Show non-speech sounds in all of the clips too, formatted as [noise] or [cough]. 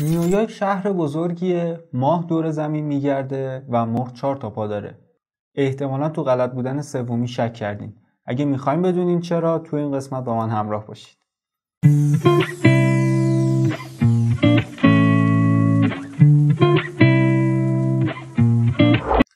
نیویورک شهر بزرگیه ماه دور زمین میگرده و مهر چهار تا پا داره احتمالا تو غلط بودن سومی شک کردین اگه میخوایم بدونین چرا تو این قسمت با من همراه باشید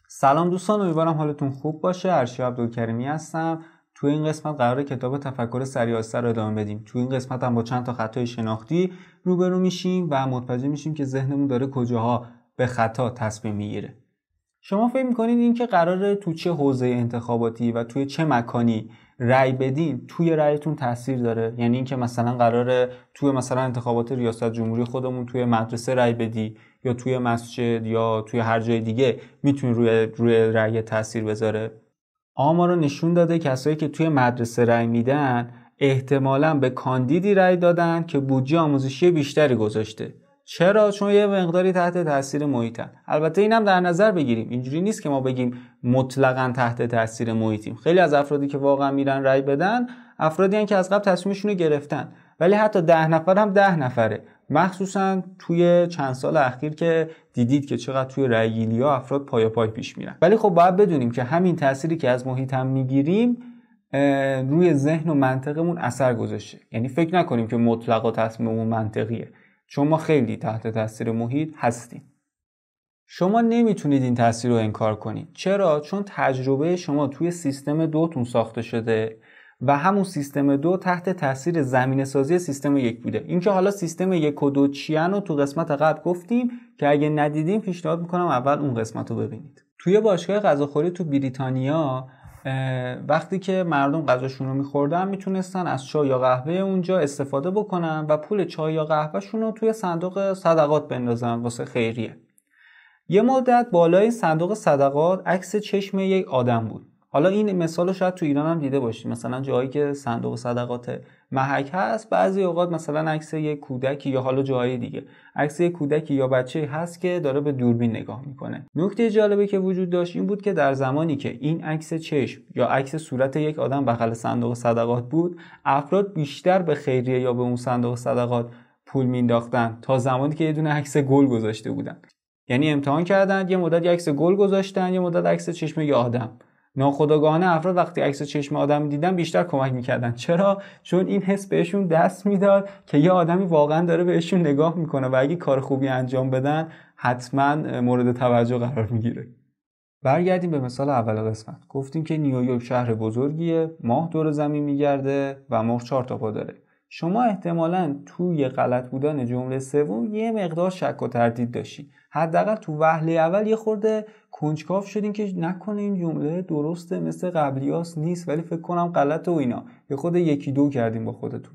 سلام دوستان امیدوارم حالتون خوب باشه ارشیا عبدالکریمی هستم تو این قسمت قرار کتاب تفکر سریاستر رو ادامه بدیم تو این قسمت هم با چند تا خطای شناختی روبرو میشیم و متوجه میشیم که ذهنمون داره کجاها به خطا تصمیم میگیره شما فکر میکنید اینکه قرار تو چه حوزه انتخاباتی و توی چه مکانی رأی بدین توی رأیتون تاثیر داره یعنی اینکه مثلا قرار توی مثلا انتخابات ریاست جمهوری خودمون توی مدرسه رأی بدی یا توی مسجد یا توی هر جای دیگه میتونی روی روی رأی تاثیر بذاره رو نشون داده کسایی که توی مدرسه رأی میدن احتمالا به کاندیدی رأی دادن که بودجه آموزشی بیشتری گذاشته چرا چون یه مقداری تحت تاثیر محیطن البته اینم در نظر بگیریم اینجوری نیست که ما بگیم مطلقا تحت تاثیر محیطیم خیلی از افرادی که واقعا میرن رأی بدن افرادی هن که از قبل تصمیمشون رو گرفتن ولی حتی ده نفر هم ده نفره مخصوصا توی چند سال اخیر که دیدید که چقدر توی رأیگیری ها افراد پای پای پیش میرن ولی خب باید بدونیم که همین تأثیری که از محیط هم میگیریم روی ذهن و منطقمون اثر گذاشته یعنی فکر نکنیم که مطلقا تصمیممون منطقیه چون ما خیلی تحت تاثیر محیط هستیم شما نمیتونید این تاثیر رو انکار کنید چرا چون تجربه شما توی سیستم دوتون ساخته شده و همون سیستم دو تحت تاثیر زمینه سازی سیستم یک بوده اینکه حالا سیستم یک و دو چیان رو تو قسمت قبل گفتیم که اگه ندیدیم پیشنهاد میکنم اول اون قسمت رو ببینید توی باشگاه غذاخوری تو بریتانیا وقتی که مردم غذاشون رو میخوردن میتونستن از چای یا قهوه اونجا استفاده بکنن و پول چای یا قهوهشون رو توی صندوق صدقات بندازن واسه خیریه یه مدت بالای صندوق صدقات عکس چشم یک آدم بود حالا این مثال رو شاید تو ایران هم دیده باشید مثلا جایی که صندوق صدقات محک هست بعضی اوقات مثلا عکس یک کودکی یا حالا جایی دیگه عکس یک کودکی یا بچه هست که داره به دوربین نگاه میکنه نکته جالبه که وجود داشت این بود که در زمانی که این عکس چشم یا عکس صورت یک آدم بغل صندوق صدقات بود افراد بیشتر به خیریه یا به اون صندوق صدقات پول مینداختن تا زمانی که یه دونه عکس گل گذاشته بودن یعنی امتحان کردند یه مدت عکس گل گذاشتن یه مدت عکس چشم یه آدم ناخودگانه افراد وقتی عکس چشم آدمی دیدن بیشتر کمک میکردن چرا چون این حس بهشون دست میداد که یه آدمی واقعا داره بهشون نگاه میکنه و اگه کار خوبی انجام بدن حتما مورد توجه قرار میگیره برگردیم به مثال اول قسمت گفتیم که نیویورک شهر بزرگیه ماه دور زمین میگرده و ماه چهار تا پا داره شما احتمالا توی غلط بودن جمله سوم یه مقدار شک و تردید داشتید. حداقل تو وهله اول یه خورده کنجکاف شدین که نکنه این جمله درسته مثل قبلیاس نیست ولی فکر کنم غلط و اینا یه خود یکی دو کردیم با خودتون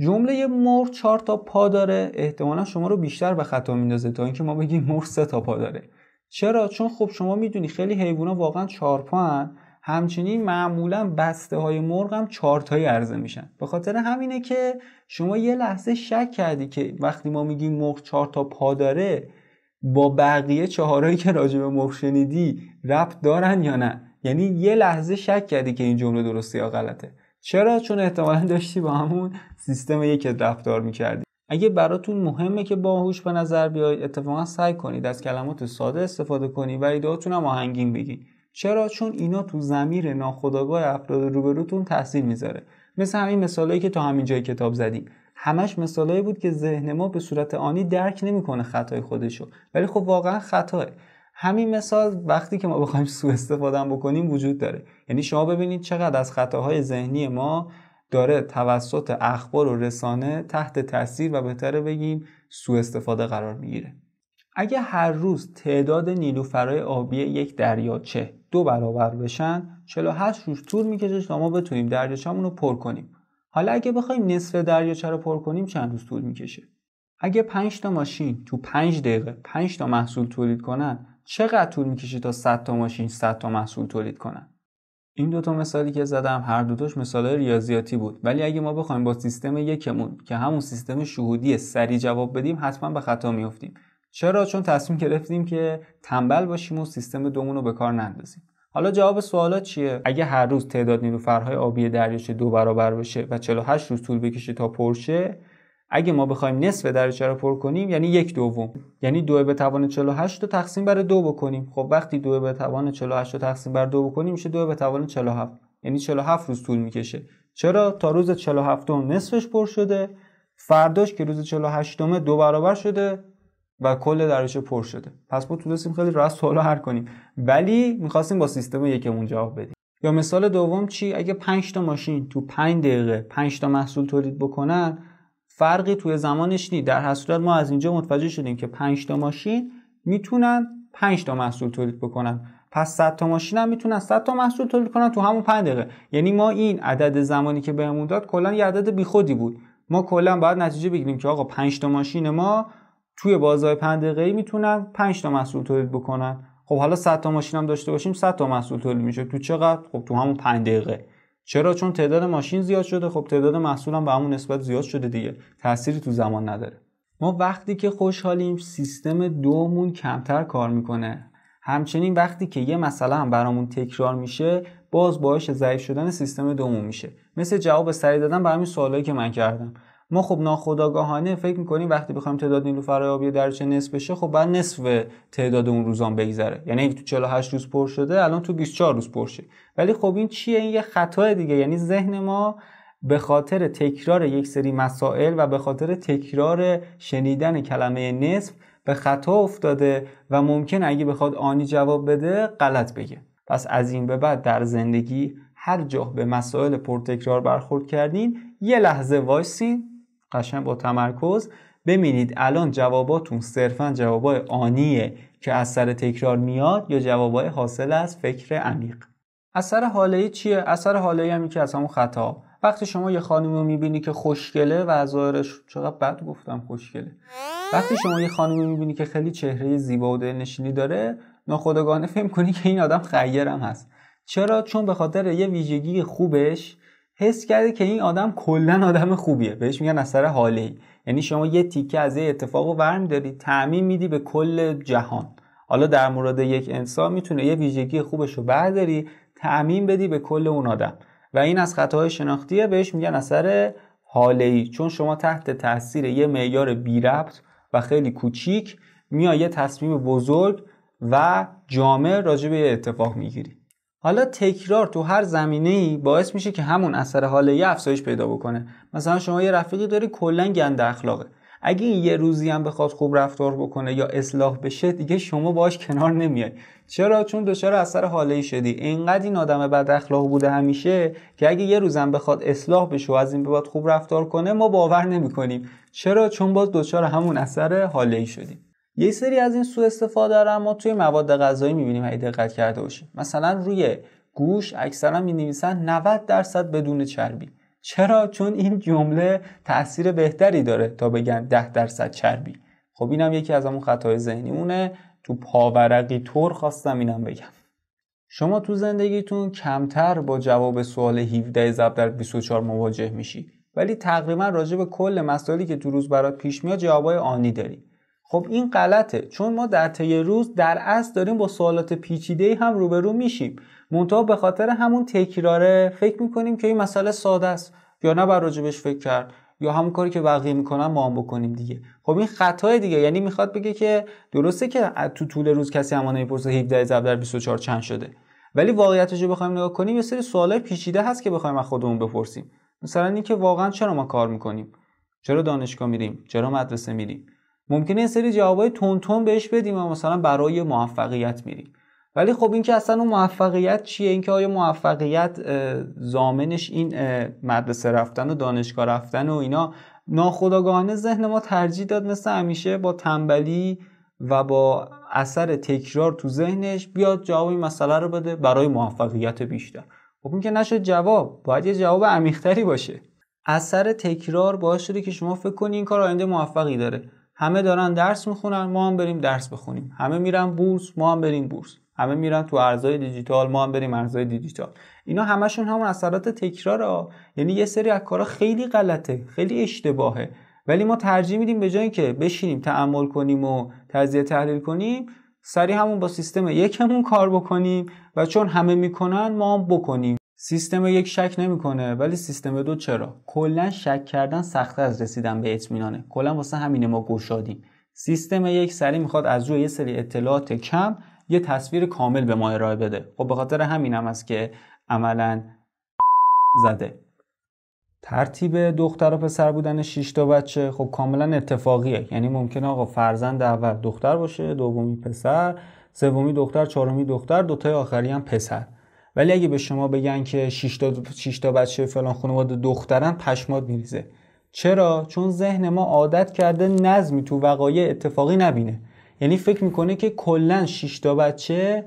جمله مر چهار تا پا داره احتمالا شما رو بیشتر به خطا میندازه تا اینکه ما بگیم مر سه تا پا داره چرا چون خب شما میدونی خیلی حیونا واقعا چهار پا همچنین معمولا بسته های مرغ هم چارتایی عرضه میشن به خاطر همینه که شما یه لحظه شک کردی که وقتی ما میگیم مرغ چهار تا پا داره با بقیه چهارایی که راجع به مرغ شنیدی ربط دارن یا نه یعنی یه لحظه شک کردی که این جمله درسته یا غلطه چرا چون احتمالا داشتی با همون سیستم یک رفتار میکردی اگه براتون مهمه که باهوش به نظر بیاید اتفاقا سعی کنید از کلمات ساده استفاده کنید و ایدهاتون هم آهنگین بگید چرا چون اینا تو زمیر ناخودآگاه افراد روبروتون تاثیر میذاره مثل همین مثالایی که تا همین جای کتاب زدیم همش مثالایی بود که ذهن ما به صورت آنی درک نمیکنه خطای خودشو ولی خب واقعا خطاه همین مثال وقتی که ما بخوایم سوء استفاده بکنیم وجود داره یعنی شما ببینید چقدر از خطاهای ذهنی ما داره توسط اخبار و رسانه تحت تاثیر و بهتره بگیم سوء استفاده قرار میگیره اگه هر روز تعداد نیلوفرای آبی یک دریاچه دو برابر بشن 48 روز طول میکشه تا ما بتونیم دریاچه‌مون رو پر کنیم حالا اگه بخوایم نصف دریاچه رو پر کنیم چند روز طول میکشه اگه 5 تا ماشین تو 5 دقیقه 5 تا محصول تولید کنن چقدر طول میکشه تا 100 تا ماشین 100 تا محصول تولید کنن این دو تا مثالی که زدم هر دوتاش مثال ریاضیاتی بود ولی اگه ما بخوایم با سیستم یکمون که همون سیستم شهودی سری جواب بدیم حتما به خطا میافتیم چرا چون تصمیم گرفتیم که تنبل باشیم و سیستم دومون رو به کار نندازیم حالا جواب سوالات چیه اگه هر روز تعداد نیروفرهای آبی دریاچه دو برابر بشه و 48 روز طول بکشه تا پرشه اگه ما بخوایم نصف دریاچه رو پر کنیم یعنی یک دوم یعنی دو به توان 48 رو تقسیم بر دو بکنیم خب وقتی دو به توان 48 رو تقسیم بر دو بکنیم میشه دو به توان 47 یعنی 47 روز طول میکشه چرا تا روز 47 نصفش پر شده فرداش که روز 48 دو برابر شده و کل درش پر شده پس ما تونستیم خیلی راست سوالو هر کنیم ولی میخواستیم با سیستم یکمون جواب بدیم یا مثال دوم چی اگه 5 تا ماشین تو 5 دقیقه 5 تا محصول تولید بکنن فرقی توی زمانش نی در هر ما از اینجا متوجه شدیم که 5 تا ماشین میتونن 5 تا محصول تولید بکنن پس 100 تا ماشین هم میتونن 100 تا محصول تولید کنن تو همون 5 دقیقه یعنی ما این عدد زمانی که بهمون داد کلا یه عدد بیخودی بود ما کلا باید نتیجه بگیریم که آقا 5 تا ماشین ما توی بازار 5 دقیقه‌ای میتونن 5 تا محصول تولید بکنن خب حالا 100 تا ماشین هم داشته باشیم 100 تا محصول تولید میشه تو چقدر خب تو همون 5 دقیقه چرا چون تعداد ماشین زیاد شده خب تعداد محصول هم به همون نسبت زیاد شده دیگه تأثیری تو زمان نداره ما وقتی که خوشحالیم سیستم دومون کمتر کار میکنه همچنین وقتی که یه مسئله هم برامون تکرار میشه باز باعث ضعیف شدن سیستم دومون میشه مثل جواب سری دادن همین سوالایی که من کردم ما خب ناخودآگاهانه فکر میکنیم وقتی بخوایم تعداد نیلوفر آبی چه نصف بشه خب بعد نصف تعداد اون روزان بگذره یعنی تو 48 روز پر شده الان تو 24 روز پر ولی خب این چیه این یه خطای دیگه یعنی ذهن ما به خاطر تکرار یک سری مسائل و به خاطر تکرار شنیدن کلمه نصف به خطا افتاده و ممکن اگه بخواد آنی جواب بده غلط بگه پس از این به بعد در زندگی هر جا به مسائل پرتکرار برخورد کردین یه لحظه وایسین قشنگ با تمرکز ببینید الان جواباتون صرفا جوابای آنیه که از سر تکرار میاد یا جوابای حاصل از فکر عمیق اثر حاله چیه اثر حاله که از همون خطا وقتی شما یه خانم رو میبینی که خوشگله و ظاهرش چقدر بد گفتم خوشگله وقتی شما یه خانم رو میبینی که خیلی چهره زیبا و دلنشینی داره ناخودآگانه فکر کنی که این آدم خیرم هست چرا چون به خاطر یه ویژگی خوبش حس کرده که این آدم کلا آدم خوبیه بهش میگن اثر حاله یعنی شما یه تیکه از یه اتفاق رو داری، تعمین میدی به کل جهان حالا در مورد یک انسان میتونه یه ویژگی خوبش رو برداری تعمین بدی به کل اون آدم و این از خطاهای شناختیه بهش میگن اثر حاله ای چون شما تحت تاثیر یه معیار بی ربط و خیلی کوچیک میای یه تصمیم بزرگ و جامع راجع به اتفاق میگیری حالا تکرار تو هر زمینه ای باعث میشه که همون اثر حاله یه افزایش پیدا بکنه مثلا شما یه رفیقی داری کلا گند اخلاقه اگه یه روزی هم بخواد خوب رفتار بکنه یا اصلاح بشه دیگه شما باش کنار نمیای چرا چون دچار اثر حاله شدی اینقدر این آدم بد اخلاق بوده همیشه که اگه یه روزم بخواد اصلاح بشه و از این به بعد خوب رفتار کنه ما باور نمیکنیم چرا چون باز دچار همون اثر حاله ای شدیم یه سری از این سوء استفاده را ما توی مواد غذایی میبینیم اگه دقت کرده باشیم مثلا روی گوش اکثرا می نویسن 90 درصد بدون چربی چرا چون این جمله تاثیر بهتری داره تا بگن 10 درصد چربی خب اینم یکی از همون خطای ذهنی اونه تو پاورقی طور خواستم اینم بگم شما تو زندگیتون کمتر با جواب سوال 17 ضرب در 24 مواجه میشی ولی تقریبا راجع به کل مسائلی که تو روز برات پیش میاد جوابای آنی داری خب این غلطه چون ما در طی روز در اصل داریم با سوالات پیچیده هم روبرو میشیم منتها به خاطر همون تکراره فکر میکنیم که این مسئله ساده است یا نه بر راجبش فکر کرد یا همون کاری که بقیه میکنن ما هم بکنیم دیگه خب این خطای دیگه یعنی میخواد بگه که درسته که تو طول روز کسی اما نمیپرسه 17 ضرب در 24 چند شده ولی واقعیتش رو بخوایم نگاه کنیم یه سری سوالات پیچیده هست که بخوایم از خودمون بپرسیم مثلا اینکه واقعا چرا ما کار میکنیم چرا دانشگاه میریم چرا مدرسه میریم ممکنه این سری جوابای تون بهش بدیم و مثلا برای موفقیت میریم ولی خب این که اصلا اون موفقیت چیه که آیا موفقیت زامنش این مدرسه رفتن و دانشگاه رفتن و اینا ناخودآگاهانه ذهن ما ترجیح داد مثل همیشه با تنبلی و با اثر تکرار تو ذهنش بیاد جواب این مسئله رو بده برای موفقیت بیشتر خب این که نشد جواب باید یه جواب عمیقتری باشه اثر تکرار باعث شده که شما فکر کنی این کار آینده موفقی داره همه دارن درس میخونن ما هم بریم درس بخونیم همه میرن بورس ما هم بریم بورس همه میرن تو ارزهای دیجیتال ما هم بریم ارزهای دیجیتال اینا همشون همون اثرات تکرار ها. یعنی یه سری از کارا خیلی غلطه خیلی اشتباهه ولی ما ترجیح میدیم به جای که بشینیم تعمل کنیم و تجزیه تحلیل کنیم سری همون با سیستم یکمون کار بکنیم و چون همه میکنن ما هم بکنیم سیستم یک شک نمیکنه ولی سیستم دو چرا کلا شک کردن سخته از رسیدن به اطمینانه کلا واسه همینه ما گشادیم سیستم یک سری میخواد از روی یه سری اطلاعات کم یه تصویر کامل به ما ارائه بده خب به خاطر همینم هم است که عملا زده ترتیب دختر و پسر بودن 6 تا بچه خب کاملا اتفاقیه یعنی ممکنه آقا فرزند اول دختر باشه دومی پسر سومی دختر چهارمی دختر دوتای آخری هم پسر ولی اگه به شما بگن که 6 تا بچه فلان خانواده دخترن پشمات میریزه چرا چون ذهن ما عادت کرده نظمی تو وقایع اتفاقی نبینه یعنی فکر میکنه که کلا 6 تا بچه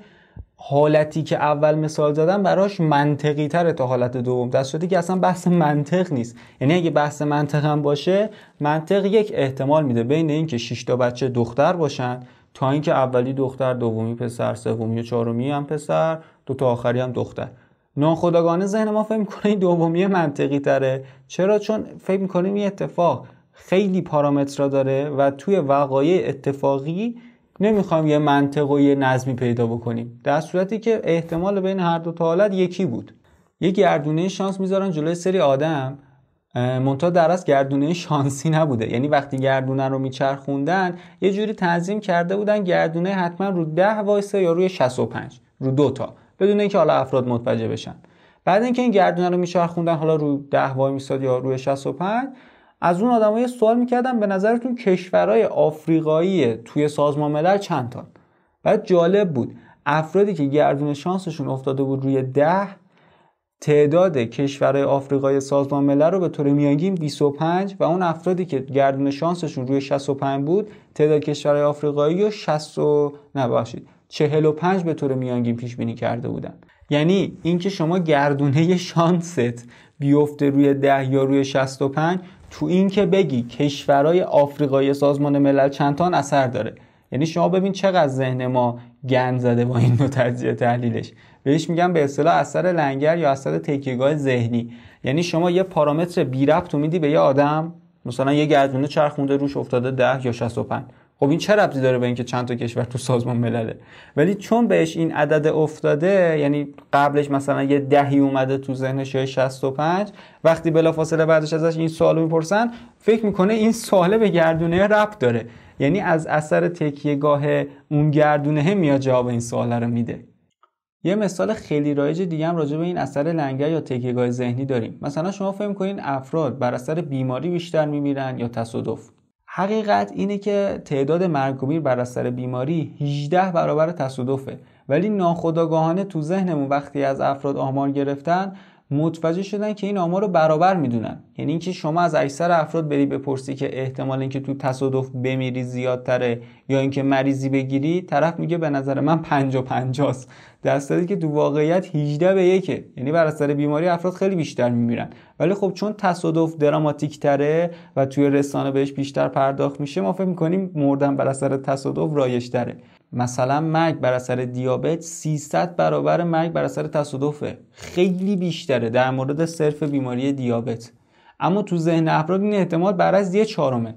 حالتی که اول مثال زدم براش منطقی تره تا حالت دوم دست شده که اصلا بحث منطق نیست یعنی اگه بحث منطق هم باشه منطق یک احتمال میده بین اینکه 6 تا بچه دختر باشن تا اینکه اولی دختر دومی پسر سومی و چهارمی هم پسر دو تا آخری هم دختر ناخداگانه ذهن ما فکر میکنه این دومی منطقی تره چرا چون فکر میکنیم این اتفاق خیلی پارامترا داره و توی وقایع اتفاقی نمیخوایم یه منطق و یه نظمی پیدا بکنیم در صورتی که احتمال بین هر دو تا حالت یکی بود یه گردونه شانس میذارن جلوی سری آدم مونتا در از گردونه شانسی نبوده یعنی وقتی گردونه رو میچرخوندن یه جوری تنظیم کرده بودن گردونه حتما رو ده وایسه یا روی 65 رو دو تا بدون اینکه حالا افراد متوجه بشن بعد اینکه این گردونه رو میچرخوندن حالا روی ده وای میساد یا روی 65 از اون آدمای سوال میکردن به نظرتون کشورهای آفریقایی توی سازمان ملل چند تا بعد جالب بود افرادی که گردون شانسشون افتاده بود روی ده تعداد کشورهای آفریقای سازمان ملل رو به طور میانگین 25 و اون افرادی که گردون شانسشون روی 65 بود تعداد کشورهای آفریقایی رو 60 نباشید. 45 به طور میانگین پیش بینی کرده بودن یعنی اینکه شما گردونه [laughs] شانست بیفته روی 10 یا روی 65 تو اینکه بگی کشورهای آفریقای سازمان ملل چندتان اثر داره یعنی شما ببین چقدر ذهن ما گن زده با این تحلیلش بهش میگن به اصطلاح اثر لنگر یا اثر تکیگاه ذهنی یعنی شما یه پارامتر بی ربط میدی به یه آدم مثلا یه گردونه چرخونده روش افتاده 10 یا 65 خب این چه ربطی داره به اینکه چند تا کشور تو سازمان ملله ولی چون بهش این عدد افتاده یعنی قبلش مثلا یه دهی اومده تو ذهنش یا 65 وقتی بلافاصله بعدش ازش این سوالو میپرسن فکر میکنه این سواله به گردونه ربط داره یعنی از اثر تکیهگاه اون گردونه میاد جواب این سوال رو میده یه مثال خیلی رایج دیگه هم راجع به این اثر لنگر یا تکیهگاه ذهنی داریم مثلا شما فهم کنین افراد بر اثر بیماری بیشتر میمیرن یا تصادف حقیقت اینه که تعداد مرگومیر بر اثر بیماری 18 برابر تصادفه ولی ناخداگاهانه تو ذهنمون وقتی از افراد آمار گرفتن متوجه شدن که این آمار رو برابر میدونن یعنی اینکه شما از اکثر افراد بری بپرسی که احتمال اینکه تو تصادف بمیری زیادتره یا اینکه مریضی بگیری طرف میگه به نظر من 50 50 است در که تو واقعیت 18 به یکه یعنی بر اثر بیماری افراد خیلی بیشتر میمیرن ولی خب چون تصادف دراماتیک تره و توی رسانه بهش بیشتر پرداخت میشه ما فکر میکنیم مردن بر اثر تصادف رایش تره مثلا مرگ بر اثر دیابت 300 برابر مرگ بر اثر تصادفه خیلی بیشتره در مورد صرف بیماری دیابت اما تو ذهن افراد این احتمال بر از یه چهارمه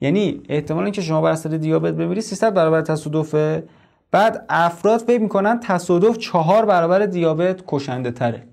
یعنی احتمال اینکه شما بر اثر دیابت بمیری 300 برابر تصادفه بعد افراد فکر میکنن تصادف چهار برابر دیابت کشنده تره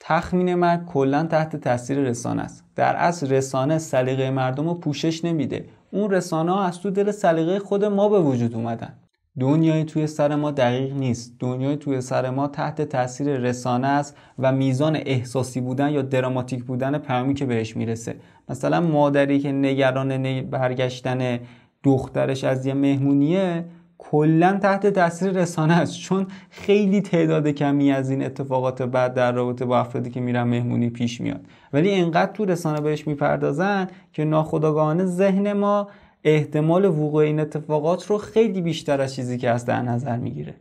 تخمین مرگ کلا تحت تاثیر رسانه است در اصل رسانه سلیقه مردم رو پوشش نمیده اون رسانه ها از تو دل سلیقه خود ما به وجود اومدن دنیای توی سر ما دقیق نیست دنیای توی سر ما تحت تاثیر رسانه است و میزان احساسی بودن یا دراماتیک بودن پیامی که بهش میرسه مثلا مادری که نگران برگشتن دخترش از یه مهمونیه کلا تحت تاثیر رسانه است چون خیلی تعداد کمی از این اتفاقات بعد در رابطه با افرادی که میرن مهمونی پیش میاد ولی انقدر تو رسانه بهش میپردازن که ناخودآگاهانه ذهن ما احتمال وقوع این اتفاقات رو خیلی بیشتر از چیزی که از در نظر میگیره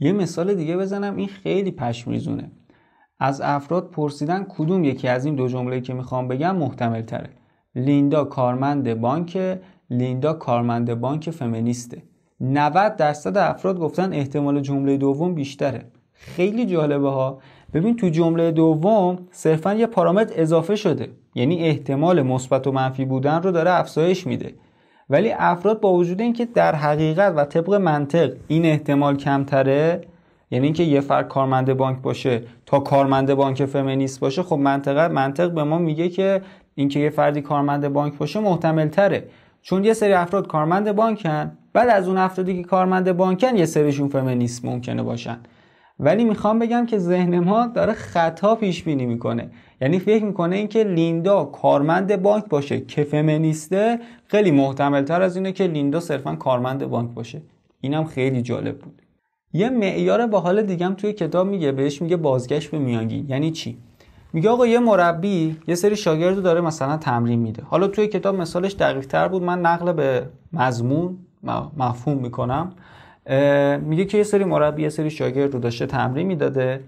یه مثال دیگه بزنم این خیلی پشم میزونه از افراد پرسیدن کدوم یکی از این دو جمله که میخوام بگم محتمل تره لیندا کارمند بانک لیندا کارمند بانک فمینیسته 90 درصد افراد گفتن احتمال جمله دوم بیشتره خیلی جالبه ها ببین تو جمله دوم صرفا یه پارامتر اضافه شده یعنی احتمال مثبت و منفی بودن رو داره افزایش میده ولی افراد با وجود اینکه در حقیقت و طبق منطق این احتمال کمتره یعنی اینکه یه فرد کارمند بانک باشه تا کارمند بانک فمینیست باشه خب منطق، منطق به ما میگه که اینکه یه فردی کارمند بانک باشه محتمل چون یه سری افراد کارمند بانکن بعد از اون افرادی که کارمند بانکن یه سریشون فمینیست ممکنه باشن ولی میخوام بگم که ذهن ما داره خطا پیش بینی میکنه یعنی فکر میکنه اینکه لیندا کارمند بانک باشه که فمینیسته خیلی تر از اینه که لیندا صرفا کارمند بانک باشه اینم خیلی جالب بود یه معیار با حال دیگم توی کتاب میگه بهش میگه بازگشت به میانگین یعنی چی میگه آقا یه مربی یه سری شاگرد داره مثلا تمرین میده حالا توی کتاب مثالش دقیق تر بود من نقل به مضمون مفهوم میکنم میگه که یه سری مربی یه سری شاگرد رو داشته تمرین میداده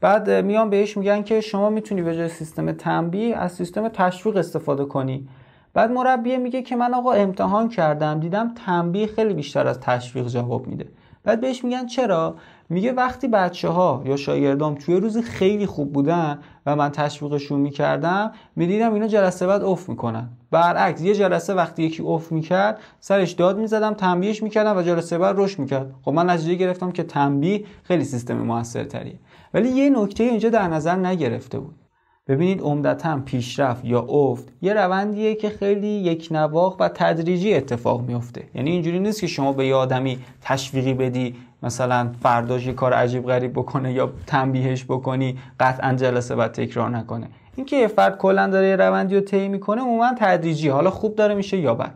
بعد میان بهش میگن که شما میتونی به جای سیستم تنبیه از سیستم تشویق استفاده کنی بعد مربی میگه که من آقا امتحان کردم دیدم تنبیه خیلی بیشتر از تشویق جواب میده بعد بهش میگن چرا میگه وقتی بچه ها یا شاگردام توی روزی خیلی خوب بودن و من تشویقشون میکردم میدیدم اینا جلسه بعد اوف میکنن برعکس یه جلسه وقتی یکی اوف میکرد سرش داد میزدم تنبیهش میکردم و جلسه بعد رشد میکرد خب من نتیجه گرفتم که تنبیه خیلی سیستم موثرتریه ولی یه نکته اینجا در نظر نگرفته بود ببینید عمدتا پیشرفت یا افت یه روندیه که خیلی یک نواخ و تدریجی اتفاق میفته یعنی اینجوری نیست که شما به یه آدمی تشویقی بدی مثلا فرداش یه کار عجیب غریب بکنه یا تنبیهش بکنی قطعا جلسه و تکرار نکنه اینکه یه فرد کلا داره یه روندی رو طی میکنه عموما تدریجی حالا خوب داره میشه یا بد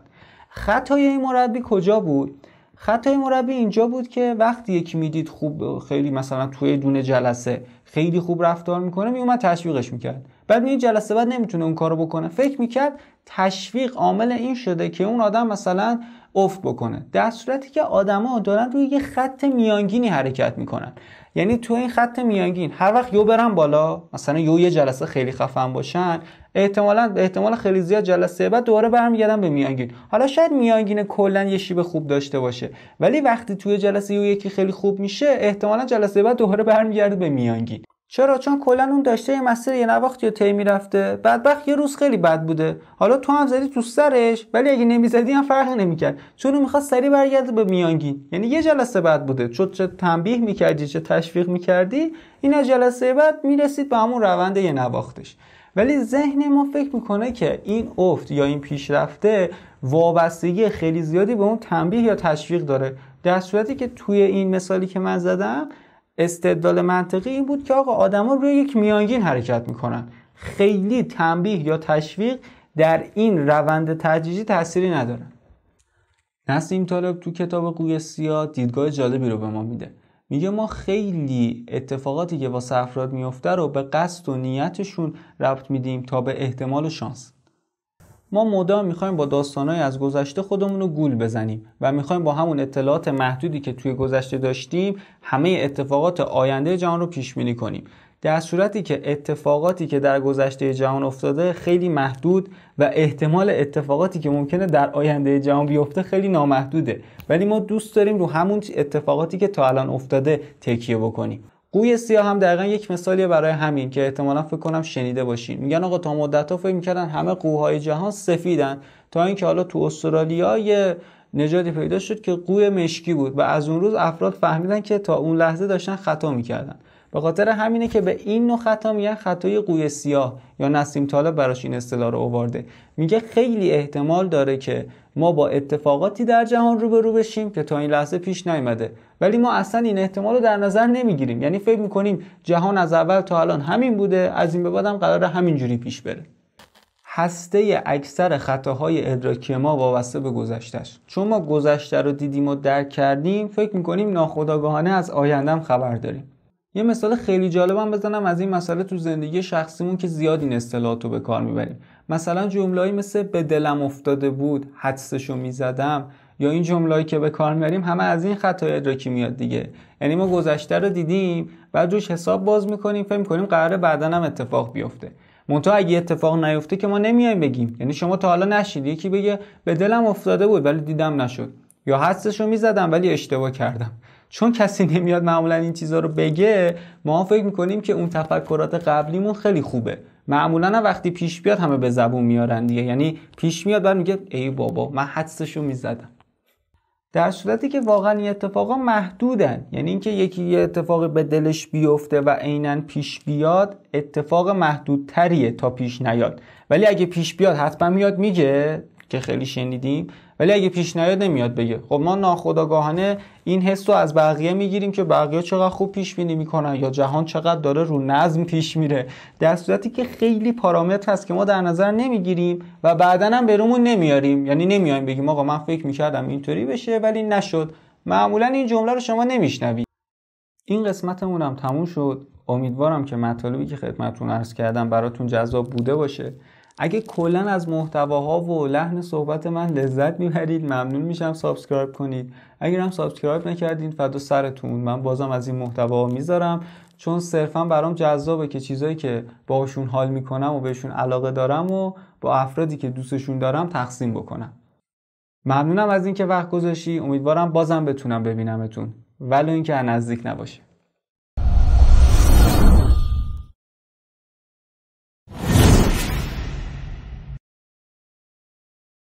خطای این مربی کجا بود خطای مربی اینجا بود که وقتی یکی میدید خوب خیلی مثلا توی دونه جلسه خیلی خوب رفتار میکنه میومد تشویقش میکرد بعد این جلسه بعد نمیتونه اون کارو بکنه فکر میکرد تشویق عامل این شده که اون آدم مثلا افت بکنه در صورتی که آدما دارن روی یه خط میانگینی حرکت میکنن یعنی تو این خط میانگین هر وقت یو برن بالا مثلا یو یه جلسه خیلی خفن باشن احتمالا احتمال خیلی زیاد جلسه بعد دوباره برمیگردن به میانگین حالا شاید میانگین کلا یه شیب خوب داشته باشه ولی وقتی توی جلسه یو یکی خیلی خوب میشه احتمالا جلسه بعد دوباره برمیگرده به میانگین چرا چون کلا اون داشته یه مسیر یه نواختی رو طی میرفته بدبخت یه روز خیلی بد بوده حالا تو هم زدی تو سرش ولی اگه نمیزدی هم فرقی نمیکرد چون اون میخواست سری برگرده به میانگین یعنی یه جلسه بد بوده چون چه تنبیه میکردی چه تشویق میکردی این جلسه بعد میرسید به همون روند یه نواختش ولی ذهن ما فکر میکنه که این افت یا این پیشرفته وابستگی خیلی زیادی به اون تنبیه یا تشویق داره در صورتی که توی این مثالی که من زدم استدلال منطقی این بود که آقا آدما روی یک میانگین حرکت میکنن خیلی تنبیه یا تشویق در این روند تدریجی تأثیری نداره نسیم طالب تو کتاب قوی سیاه دیدگاه جالبی رو به ما میده میگه ما خیلی اتفاقاتی که واسه افراد میفته رو به قصد و نیتشون ربط میدیم تا به احتمال و شانس ما مدام میخوایم با داستانهای از گذشته خودمون رو گول بزنیم و میخوایم با همون اطلاعات محدودی که توی گذشته داشتیم همه اتفاقات آینده جهان رو پیش بینی کنیم در صورتی که اتفاقاتی که در گذشته جهان افتاده خیلی محدود و احتمال اتفاقاتی که ممکنه در آینده جهان بیفته خیلی نامحدوده ولی ما دوست داریم رو همون اتفاقاتی که تا الان افتاده تکیه بکنیم قوی سیاه هم دقیقا یک مثالی برای همین که احتمالا فکر کنم شنیده باشین میگن آقا تا مدت ها فکر میکردن همه قوهای جهان سفیدن تا اینکه حالا تو استرالیا یه نجاتی پیدا شد که قوی مشکی بود و از اون روز افراد فهمیدن که تا اون لحظه داشتن خطا میکردن به خاطر همینه که به این نوع خطا میگن خطای قوی سیاه یا نسیم طالب براش این اصطلاح رو آورده میگه خیلی احتمال داره که ما با اتفاقاتی در جهان روبرو بشیم که تا این لحظه پیش نیامده ولی ما اصلا این احتمال رو در نظر نمیگیریم یعنی فکر میکنیم جهان از اول تا الان همین بوده از این به بعدم قرار همینجوری پیش بره هسته اکثر خطاهای ادراکی ما وابسته به گذشتهش چون ما گذشته رو دیدیم و درک کردیم فکر میکنیم ناخداگاهانه از آیندهم خبر داریم یه مثال خیلی جالبم بزنم از این مسئله تو زندگی شخصیمون که زیاد این اصطلاحات رو به کار میبریم مثلا جملهایی مثل به دلم افتاده بود حدسشو میزدم یا این جملهایی که به کار میبریم همه از این خطای ادراکی میاد دیگه یعنی ما گذشته رو دیدیم بعد روش حساب باز میکنیم فکر میکنیم قراره بعدا اتفاق بیفته منتها اگه اتفاق نیفته که ما نمیایم بگیم یعنی شما تا حالا نشید یکی بگه به دلم افتاده بود ولی دیدم نشد یا حسش رو میزدم ولی اشتباه کردم چون کسی نمیاد معمولا این چیزها رو بگه ما فکر میکنیم که اون تفکرات قبلیمون خیلی خوبه معمولا وقتی پیش بیاد همه به زبون میارن دیگه یعنی پیش میاد بعد میگه ای بابا من حدسشو میزدم در صورتی که واقعا این اتفاقا محدودن یعنی اینکه یکی یه اتفاق به دلش بیفته و عینا پیش بیاد اتفاق محدودتریه تا پیش نیاد ولی اگه پیش بیاد حتما میاد میگه که خیلی شنیدیم ولی اگه پیش نیاد نمیاد بگه خب ما ناخداگاهانه این حس رو از بقیه میگیریم که بقیه چقدر خوب پیش بینی میکنن یا جهان چقدر داره رو نظم پیش میره در صورتی که خیلی پارامتر هست که ما در نظر نمیگیریم و بعدا هم برومون نمیاریم یعنی نمیایم بگیم آقا من فکر میکردم اینطوری بشه ولی نشد معمولا این جمله رو شما نمیشنوید این قسمتمون هم تموم شد امیدوارم که مطالبی که خدمتتون عرض کردم براتون جذاب بوده باشه اگه کلا از محتواها و لحن صحبت من لذت میبرید ممنون میشم سابسکرایب کنید اگر هم سابسکرایب نکردین فدا سرتون من بازم از این محتوا میذارم چون صرفا برام جذابه که چیزایی که باشون حال میکنم و بهشون علاقه دارم و با افرادی که دوستشون دارم تقسیم بکنم ممنونم از اینکه وقت گذاشتی امیدوارم بازم بتونم ببینمتون ولو اینکه نزدیک نباشه